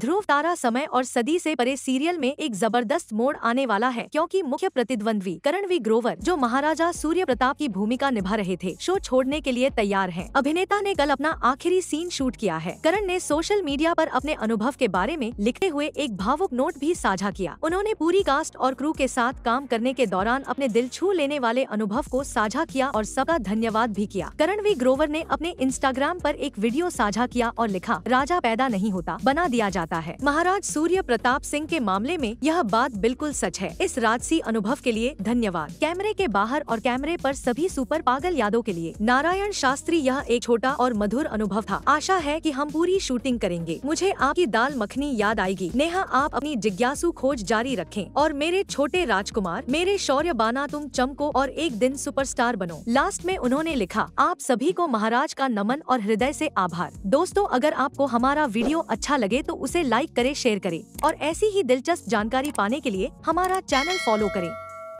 ध्रुव तारा समय और सदी से परे सीरियल में एक जबरदस्त मोड़ आने वाला है क्योंकि मुख्य प्रतिद्वंद्वी करण वी ग्रोवर जो महाराजा सूर्य प्रताप की भूमिका निभा रहे थे शो छोड़ने के लिए तैयार हैं। अभिनेता ने कल अपना आखिरी सीन शूट किया है करण ने सोशल मीडिया पर अपने अनुभव के बारे में लिखते हुए एक भावुक नोट भी साझा किया उन्होंने पूरी कास्ट और क्रू के साथ काम करने के दौरान अपने दिल छू लेने वाले अनुभव को साझा किया और सबका धन्यवाद भी किया करण वी ग्रोवर ने अपने इंस्टाग्राम पर एक वीडियो साझा किया और लिखा राजा पैदा नहीं होता बना दिया जाता जाता है महाराज सूर्य प्रताप सिंह के मामले में यह बात बिल्कुल सच है इस राजसी अनुभव के लिए धन्यवाद कैमरे के बाहर और कैमरे पर सभी सुपर पागल यादों के लिए नारायण शास्त्री यह एक छोटा और मधुर अनुभव था आशा है कि हम पूरी शूटिंग करेंगे मुझे आपकी दाल मखनी याद आएगी नेहा आप अपनी जिज्ञासु खोज जारी रखें और मेरे छोटे राजकुमार मेरे शौर्य बाना तुम चमको और एक दिन सुपरस्टार बनो लास्ट में उन्होंने लिखा आप सभी को महाराज का नमन और हृदय से आभार दोस्तों अगर आपको हमारा वीडियो अच्छा लगे तो उसे इसे लाइक करें शेयर करें और ऐसी ही दिलचस्प जानकारी पाने के लिए हमारा चैनल फॉलो करें